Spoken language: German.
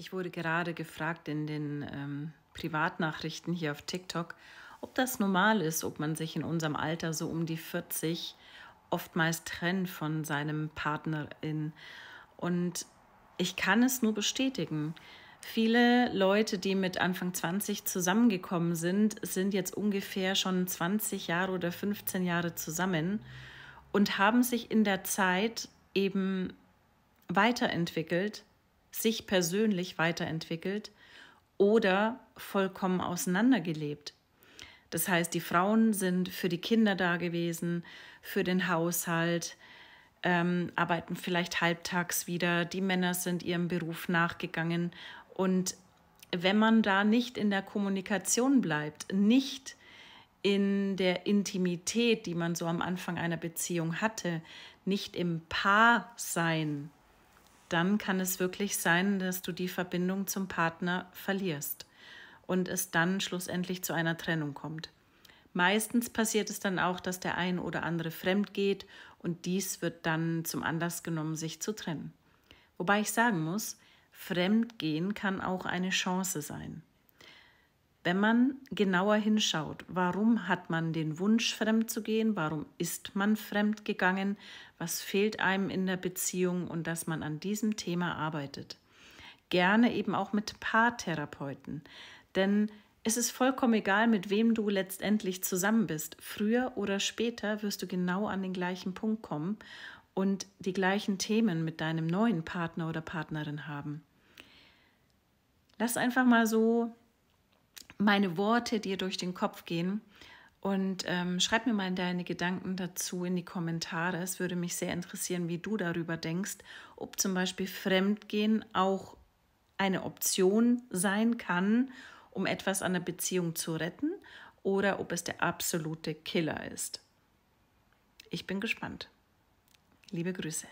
Ich wurde gerade gefragt in den ähm, Privatnachrichten hier auf TikTok, ob das normal ist, ob man sich in unserem Alter so um die 40 oftmals trennt von seinem Partnerin. Und ich kann es nur bestätigen. Viele Leute, die mit Anfang 20 zusammengekommen sind, sind jetzt ungefähr schon 20 Jahre oder 15 Jahre zusammen und haben sich in der Zeit eben weiterentwickelt sich persönlich weiterentwickelt oder vollkommen auseinandergelebt. Das heißt, die Frauen sind für die Kinder da gewesen, für den Haushalt, ähm, arbeiten vielleicht halbtags wieder, die Männer sind ihrem Beruf nachgegangen. Und wenn man da nicht in der Kommunikation bleibt, nicht in der Intimität, die man so am Anfang einer Beziehung hatte, nicht im Paar sein, dann kann es wirklich sein, dass du die Verbindung zum Partner verlierst und es dann schlussendlich zu einer Trennung kommt. Meistens passiert es dann auch, dass der ein oder andere fremd geht und dies wird dann zum Anlass genommen, sich zu trennen. Wobei ich sagen muss, Fremdgehen kann auch eine Chance sein. Wenn man genauer hinschaut, warum hat man den Wunsch, fremd zu gehen, warum ist man fremd gegangen, was fehlt einem in der Beziehung und dass man an diesem Thema arbeitet. Gerne eben auch mit Paartherapeuten, denn es ist vollkommen egal, mit wem du letztendlich zusammen bist. Früher oder später wirst du genau an den gleichen Punkt kommen und die gleichen Themen mit deinem neuen Partner oder Partnerin haben. Lass einfach mal so meine Worte dir durch den Kopf gehen. Und ähm, schreib mir mal deine Gedanken dazu in die Kommentare. Es würde mich sehr interessieren, wie du darüber denkst, ob zum Beispiel Fremdgehen auch eine Option sein kann, um etwas an der Beziehung zu retten, oder ob es der absolute Killer ist. Ich bin gespannt. Liebe Grüße.